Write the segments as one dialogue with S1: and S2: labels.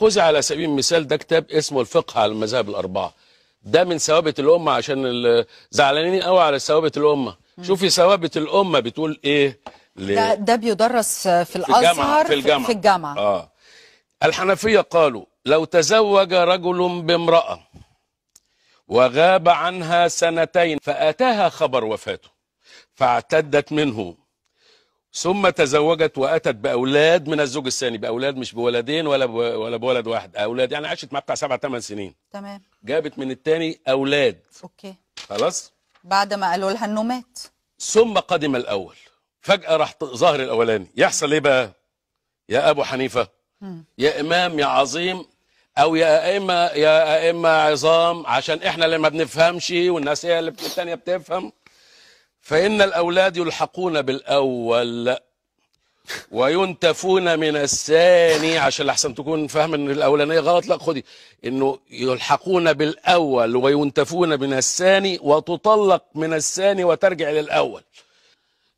S1: خذ على سبيل المثال ده كتاب اسمه الفقه على المذاهب الاربعه ده من ثوابت الامه عشان زعلانين قوي على ثوابت الامه شوفي ثوابت الامه بتقول ايه ل... ده,
S2: ده بيدرس في الازهر في الجامعه في الجامعه
S1: اه الحنفيه قالوا لو تزوج رجل بامراه وغاب عنها سنتين فاتاها خبر وفاته فاعتدت منه ثم تزوجت واتت باولاد من الزوج الثاني باولاد مش بولدين ولا ولا بولد واحد اولاد يعني عاشت معاه بتاع سبع ثمان سنين تمام جابت من الثاني اولاد اوكي خلاص
S2: بعد ما قالوا لها انه مات
S1: ثم قدم الاول فجاه راح ظهر الاولاني يحصل ايه بقى يا ابو حنيفه مم. يا امام يا عظيم او يا ائمه يا ائمه عظام عشان احنا اللي ما بنفهمش والناس هي اللي الثانيه بتفهم فإن الأولاد يلحقون بالأول وينتفون من الثاني عشان لحسن تكون فاهم ان الاولانيه غلط لا خدي انه يلحقون بالاول وينتفون من الثاني وتطلق من الثاني وترجع للاول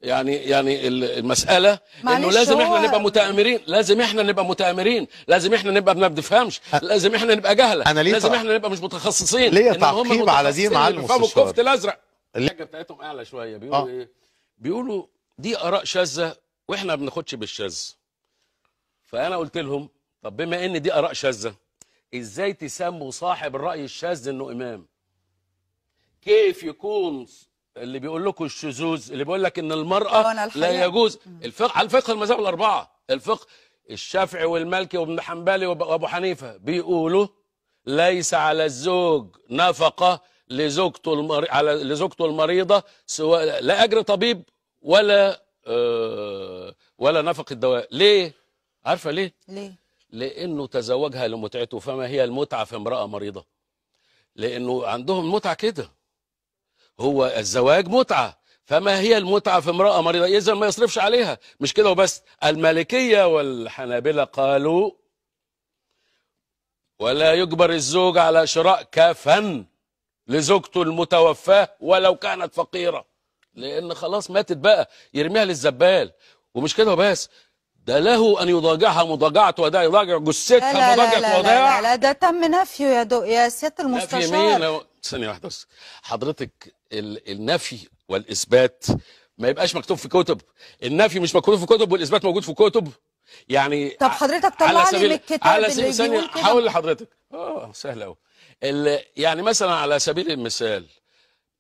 S1: يعني يعني المساله انه لازم احنا نبقى متامرين لازم احنا نبقى متامرين لازم احنا نبقى ما بنفهمش لازم احنا نبقى جهله لازم احنا نبقى مش متخصصين ليه تعقيب على دي معلم الكفت الازرق اللهجه بتاعتهم اعلى شويه بيقولوا آه. ايه بيقولوا دي اراء شاذه واحنا ما بناخدش بالشاذ فانا قلت لهم طب بما ان دي اراء شاذه ازاي تسموا صاحب الراي الشاذ انه امام كيف يكون اللي بيقول لكم الشذوذ اللي بيقول لك ان المراه لا يجوز الفقه على الفقه المذاهب الاربعه الفقه الشافعي والمالكي وابن حنبلي وابو حنيفه بيقولوا ليس على الزوج نفقه لزوجته المري... على لزوجته المريضه سواء لا اجر طبيب ولا أه... ولا نفقه دواء ليه عارفه ليه ليه لانه تزوجها لمتعته فما هي المتعه في امراه مريضه لانه عندهم متعه كده هو الزواج متعه فما هي المتعة في امرأة مريضة إذا ما يصرفش عليها مش كده وبس المالكية والحنابلة قالوا ولا يجبر الزوج على شراء كفن لزوجته المتوفاه ولو كانت فقيره لان خلاص ماتت بقى يرميها للزبال ومش كده بس ده له ان يضاجعها مضاجعه وداع يضاجع جثتها مضاجعه لا لا وداع لا,
S2: لا, لا ده تم نفيه يا دو يا سياده المستشار نفي مين
S1: ثانيه واحده بس حضرتك النفي والاثبات ما يبقاش مكتوب في كتب النفي مش مكتوب في كتب والاثبات موجود في كتب يعني طب
S2: حضرتك طلع لي من الكتاب على سبيل ثانيه حاول
S1: لحضرتك اه سهل قوي يعني مثلا على سبيل المثال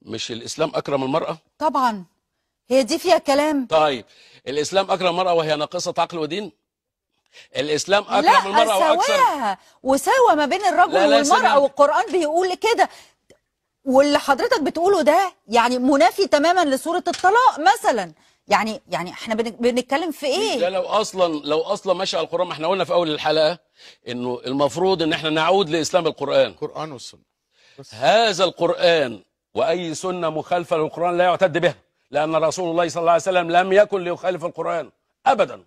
S1: مش الاسلام اكرم المراه
S2: طبعا هي دي فيها كلام
S1: طيب الاسلام اكرم المراه وهي ناقصه عقل ودين الاسلام اكرم المراه واكثر
S2: لا وساوى ما بين الرجل لا لا والمراه سنة. والقران بيقول كده واللي حضرتك بتقوله ده يعني منافي تماما لسوره الطلاق مثلا يعني
S1: يعني احنا بنتكلم في ايه ده لو اصلا لو اصلا مشى القران ما احنا قلنا في اول الحلقه انه المفروض ان احنا نعود لاسلام القران القران والسنه هذا القران واي سنه مخالفه للقران لا يعتد بها لان رسول الله صلى الله عليه وسلم لم يكن ليخالف القران ابدا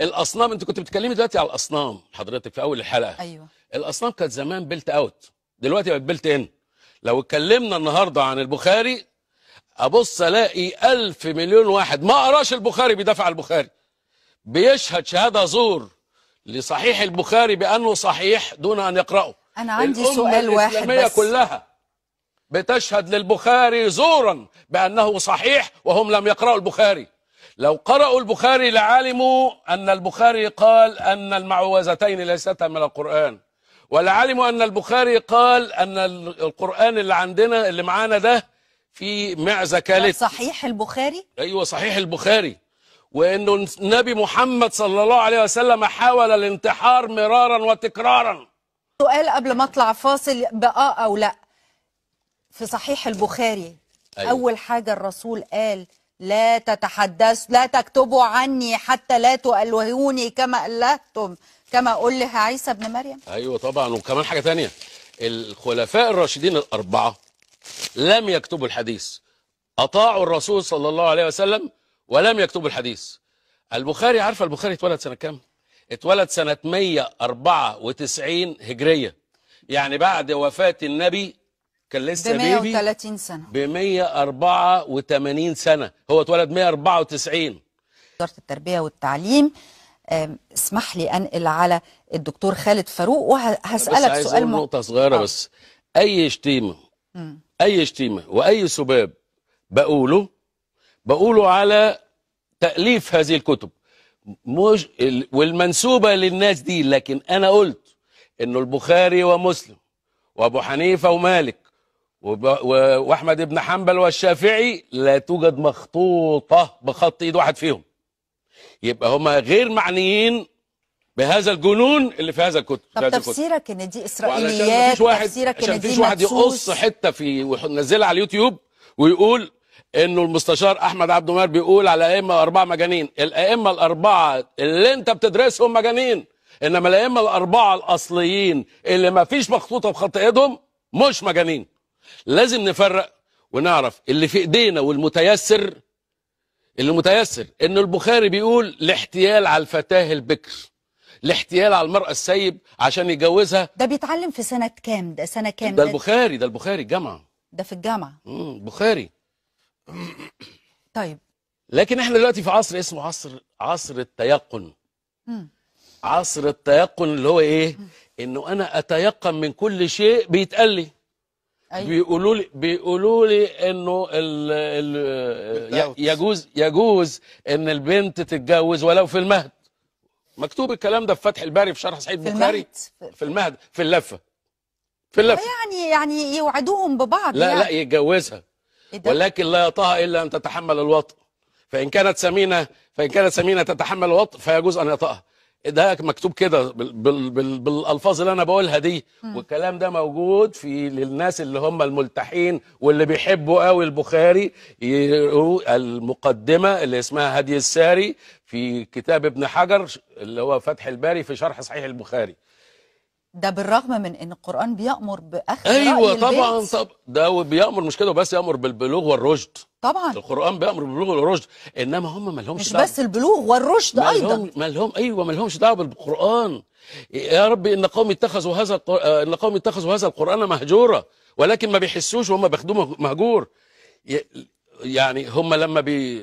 S1: الاصنام انت كنت بتتكلمي دلوقتي على الاصنام حضرتك في اول الحلقه ايوه الاصنام كانت زمان بيلت اوت دلوقتي بقت بيلت ان لو اتكلمنا النهارده عن البخاري ابص الاقي ألف مليون واحد ما قراش البخاري بيدافع البخاري بيشهد شهاده زور لصحيح البخاري بانه صحيح دون ان يقراه
S2: انا عندي سؤال واحد بس
S1: كلها بتشهد للبخاري زورا بانه صحيح وهم لم يقراوا البخاري لو قرأوا البخاري لعلموا أن البخاري قال أن المعوذتين ليستا من القرآن ولعلموا أن البخاري قال أن القرآن اللي عندنا اللي معانا ده في معزة كانت صحيح البخاري أيوة صحيح البخاري وأنه النبي محمد صلى الله عليه وسلم حاول الانتحار مرارا وتكرارا
S2: سؤال قبل ما أطلع فاصل بقى أو لا في صحيح البخاري أيوة. أول حاجة الرسول قال لا تتحدث لا تكتبوا عني حتى لا تؤلهوني كما ألهتم كما أله عيسى ابن مريم
S1: أيوة طبعا وكمان حاجة ثانيه الخلفاء الراشدين الأربعة لم يكتبوا الحديث أطاعوا الرسول صلى الله عليه وسلم ولم يكتبوا الحديث البخاري عارفة البخاري اتولد سنة كام؟ اتولد سنة 194 هجرية يعني بعد وفاة النبي كان لسه ب 130 سنة ب 184 سنة هو اتولد 194
S2: وزارة التربية والتعليم اسمح لي أنقل على الدكتور خالد فاروق وهسألك سؤال بس عايز سؤال م... نقطة
S1: صغيرة اه. بس أي شتيمة أي شتيمة وأي سباب بقوله بقوله على تأليف هذه الكتب مش والمنسوبة للناس دي لكن أنا قلت إنه البخاري ومسلم وأبو حنيفة ومالك وأحمد بن حنبل والشافعي لا توجد مخطوطة بخط إيد واحد فيهم يبقى هما غير معنيين بهذا الجنون اللي في هذا الكتب طب تفسيرك
S2: ان دي اسرائيليات تفسيرك ان دي مفيش واحد يقص
S1: حته في وينزلها على اليوتيوب ويقول انه المستشار احمد عبد النور بيقول على ائمه اربعه مجانين الائمه الاربعه اللي انت بتدرسهم مجانين انما الائمه الاربعه الاصليين اللي ما فيش مخطوطه في خط ايدهم مش مجانين لازم نفرق ونعرف اللي في ايدينا والمتيسر اللي متيسر ان البخاري بيقول الاحتيال على الفتاه البكر الاحتيال على المرأة السيب عشان يجوزها
S2: ده بيتعلم في سنة كام ده سنة كام ده
S1: البخاري ده البخاري الجامعة
S2: ده في الجامعة
S1: امم بخاري طيب لكن احنا دلوقتي في عصر اسمه عصر عصر التيقن امم عصر التيقن اللي هو ايه انه انا اتيقن من كل شيء بيتقال لي أيوة. بيقولوا لي بيقولوا لي انه ال ال يجوز يجوز ان البنت تتجوز ولو في المهد مكتوب الكلام ده في فتح الباري في شرح صحيح البخاري في المهد في اللفه في اللفه
S2: يعني يعني يوعدوهم ببعض لا يعني. لا
S1: يتجوزها إيه ولكن لا يطاها الا ان تتحمل الوطء فان كانت سمينه فان كانت سمينه تتحمل الوطء فيجوز ان يطاها ده مكتوب كده بال بال بالالفاظ اللي انا بقولها دي م. والكلام ده موجود في للناس اللي هم الملتحين واللي بيحبوا قوي البخاري يقروا المقدمه اللي اسمها هدي الساري في كتاب ابن حجر اللي هو فتح الباري في شرح صحيح البخاري
S2: ده بالرغم من ان القران بيامر باخذ ايوه رأي طبعا البيت.
S1: طب ده بيامر مش كده وبس يامر بالبلوغ والرشد طبعا القران بيامر بالبلوغ والرشد انما هم ما لهمش مش دعوه بس
S2: البلوغ والرشد ايضا
S1: ما لهم ايوه ما لهمش دعوه بالقران يا رب ان قوم اتخذوا هذا ان قوم اتخذوا هذا القران مهجورا ولكن ما بيحسوش وهم بياخدوه مهجور يعني هم لما بي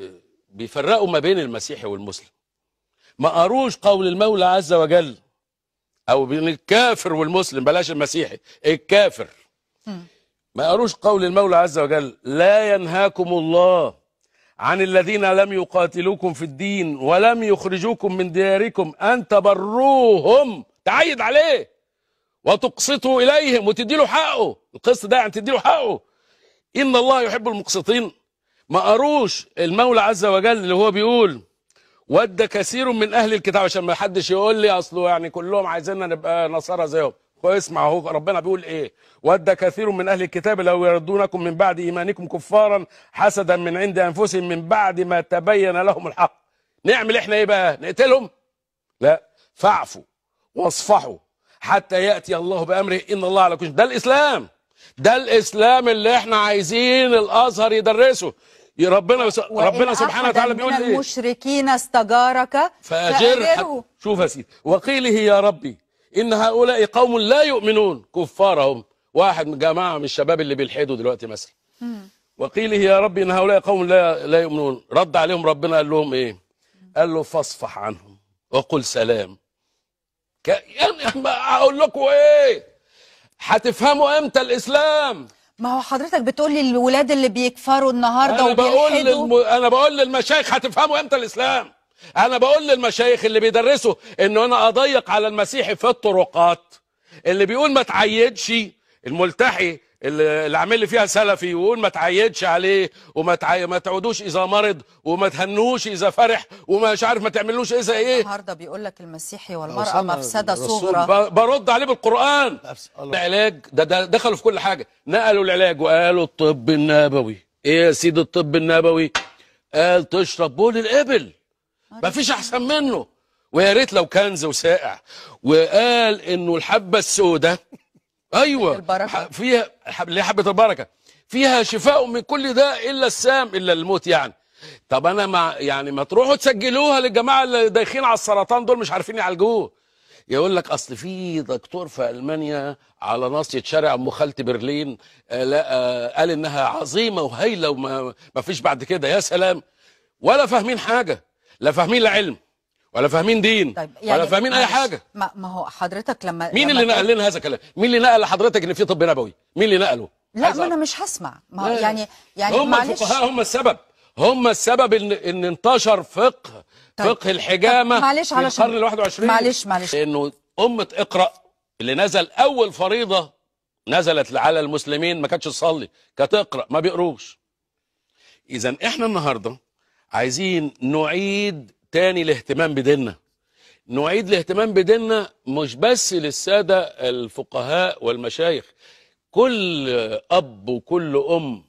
S1: بيفرقوا ما بين المسيحي والمسلم ما قروش قول المولى عز وجل او بين الكافر والمسلم بلاش المسيحي الكافر ما قروش قول المولى عز وجل لا ينهاكم الله عن الذين لم يقاتلوكم في الدين ولم يخرجوكم من دياركم ان تبروهم تعيد عليه وتقسطوا اليهم وتدي له حقه القسط ده يعني تدي له حقه ان الله يحب المقسطين ما قروش المولى عز وجل اللي هو بيقول ودى كثير من اهل الكتاب عشان ما حدش يقول لي اصله يعني كلهم عايزيننا نبقى نصارى زيهم اسمع اهو ربنا بيقول ايه ود كثير من اهل الكتاب لو يردونكم من بعد ايمانكم كفارا حسدا من عند انفسهم من بعد ما تبين لهم الحق نعمل احنا ايه بقى نقتلهم لا فاعفوا واصفحوا حتى ياتي الله بامره ان الله على كل شيء ده الاسلام ده الاسلام اللي احنا عايزين الازهر يدرسه ربنا ربنا سبحانه وتعالى بيقول ايه
S2: المشركين استجارك فاجره
S1: شوف يا سيدي وقيله يا ربي ان هؤلاء قوم لا يؤمنون كفارهم واحد من جماعه من الشباب اللي بيلحدوا دلوقتي مثلا وقيله يا ربي ان هؤلاء قوم لا لا يؤمنون رد عليهم ربنا قال لهم ايه قال له فاصفح عنهم وقل سلام ك... يعني اقول لكم ايه هتفهموا امتى الاسلام ما هو حضرتك
S2: بتقول لي الولاد اللي بيكفروا النهارده أنا بقول للم...
S1: أنا بقول للمشايخ هتفهموا إمتى الإسلام أنا بقول للمشايخ اللي بيدرسوا إن أنا أضيق على المسيحي في الطرقات اللي بيقول ما تعيدش الملتحي اللي عامل لي فيها سلفي ويقول ما تعيدش عليه وما تعي... ما تعودوش اذا مرض وما تهنوش اذا فرح ومش عارف ما تعملوش اذا ايه
S2: النهارده بيقول لك المسيحي والمراه مفسده صغرى
S1: برد عليه بالقران العلاج ده, ده دخلوا في كل حاجه نقلوا العلاج وقالوا الطب النبوي ايه يا سيدي الطب النبوي قال تشرب بول الابل مفيش احسن منه ويا ريت لو كنز وسائع وقال انه الحبه السوداء ايوه البركة. فيها اللي هي حبه البركه فيها شفاء من كل داء الا السام الا الموت يعني طب انا ما يعني ما تروحوا تسجلوها للجماعه اللي دايخين على السرطان دول مش عارفين يعالجوه يقول لك اصل في دكتور في المانيا على ناصيه شارع ام خالتي برلين آه، لقى آه، قال انها عظيمه وهايله وما فيش بعد كده يا سلام ولا فاهمين حاجه لا فاهمين العلم علم ولا فاهمين دين طيب يعني ولا فاهمين اي حاجه
S2: ما, ما هو حضرتك لما مين لما اللي نقل
S1: لنا هذا الكلام مين اللي نقل لحضرتك ان في طب نبوي مين اللي نقله
S2: لا ما انا مش
S1: هسمع ما لا. يعني
S2: يعني هم الفقهاء هم
S1: السبب هم السبب ان ان انتشر فقه طيب. فقه الحجامه طيب معلش علشان القرن ال 21 معلش معلش انه امه اقرا اللي نزل اول فريضه نزلت على المسلمين ما كانتش تصلي كانت تقرا ما بيقروش اذا احنا النهارده عايزين نعيد تاني الاهتمام بديننا نعيد الاهتمام بديننا مش بس للسادة الفقهاء والمشايخ كل أب وكل أم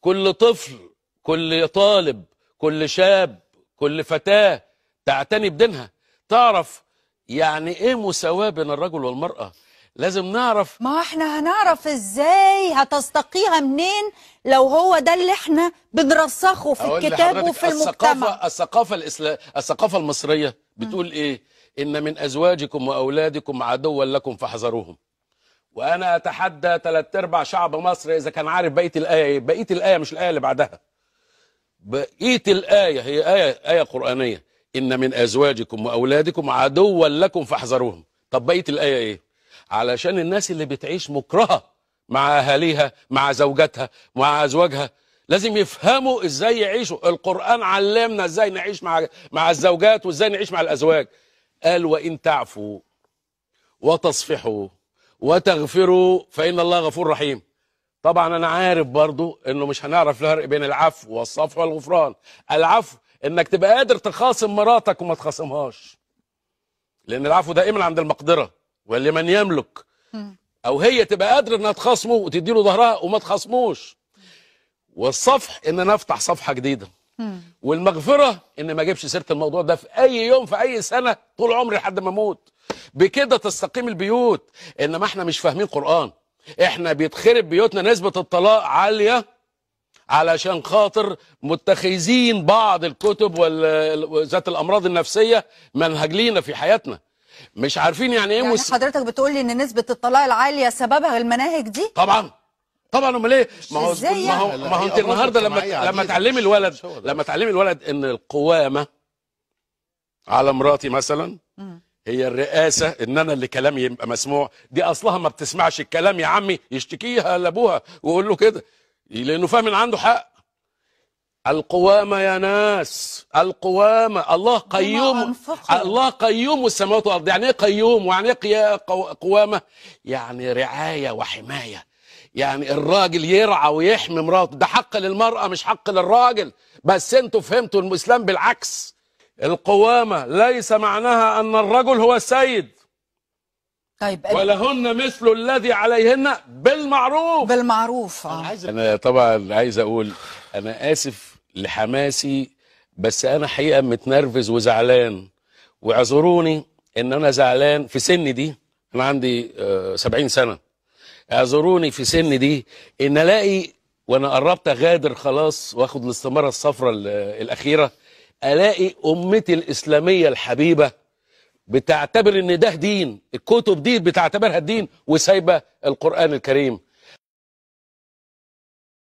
S1: كل طفل كل طالب كل شاب كل فتاة تعتني بدينها تعرف يعني ايه مساواة بين الرجل والمرأة لازم نعرف
S2: ما احنا هنعرف ازاي هتستقيها منين لو هو ده اللي احنا بنرسخه في الكتاب وفي المجتمع الثقافه
S1: الثقافه الإسلا... الثقافه المصريه بتقول ايه ان من ازواجكم واولادكم عدوا لكم فاحذروهم وانا اتحدى ثلاث ارباع شعب مصر اذا كان عارف بقيه الايه إيه؟ بقيه الايه مش الايه اللي بعدها بقيه الايه هي ايه ايه قرانيه ان من ازواجكم واولادكم عدوا لكم فاحذروهم طب بقيه الايه ايه علشان الناس اللي بتعيش مكرهة مع أهاليها مع زوجاتها مع أزواجها لازم يفهموا ازاي يعيشوا القرآن علمنا ازاي نعيش مع مع الزوجات وازاي نعيش مع الأزواج قال وإن تعفوا وتصفحوا وتغفروا فإن الله غفور رحيم طبعا أنا عارف برضو أنه مش هنعرف الفرق بين العفو والصفح والغفران العفو أنك تبقى قادر تخاصم مراتك وما تخاصمهاش لأن العفو دائما عند المقدرة ولمن يملك او هي تبقى قادره انها تخاصمه وتدي له ظهرها وما تخاصموش والصفح ان انا افتح صفحه جديده والمغفره ان ما اجيبش سيره الموضوع ده في اي يوم في اي سنه طول عمري لحد ما اموت بكده تستقيم البيوت انما احنا مش فاهمين قران احنا بيتخرب بيوتنا نسبه الطلاق عاليه علشان خاطر متخذين بعض الكتب وذات الامراض النفسيه منهج لينا في حياتنا مش عارفين يعني ايه يعني مس... حضرتك
S2: بتقول لي ان نسبه الطلاق العاليه سببها المناهج دي طبعا طبعا امال ايه ما يعني؟ هو ما هو ما هو انت النهارده لما لما تعلمي الولد
S1: لما تعلمي الولد ان القوامه على مراتي مثلا هي الرئاسه ان انا اللي كلامي يبقى مسموع دي اصلها ما بتسمعش الكلام يا عمي يشتكيها لابوها ويقول له كده لانه فاهم ان عنده حق القوامة يا ناس القوامة الله قيوم الله قيوم السماوات والأرض يعني إيه قيوم ويعني إيه قوامة يعني رعاية وحماية يعني الراجل يرعى ويحمي مراته ده حق للمرأة مش حق للراجل بس انتوا فهمتوا الإسلام بالعكس القوامة ليس معناها أن الرجل هو السيد طيب ولهن مثل الذي عليهن بالمعروف بالمعروف اه انا طبعا عايز اقول انا اسف لحماسي بس انا حقيقه متنرفز وزعلان واعذروني ان انا زعلان في سني دي انا عندي 70 آه، سنه اعذروني في سني دي ان الاقي وانا قربت اغادر خلاص واخد الاستماره الصفراء الاخيره الاقي امتي الاسلاميه الحبيبه بتعتبر ان ده دين الكتب دي بتعتبرها الدين وسايبه القران الكريم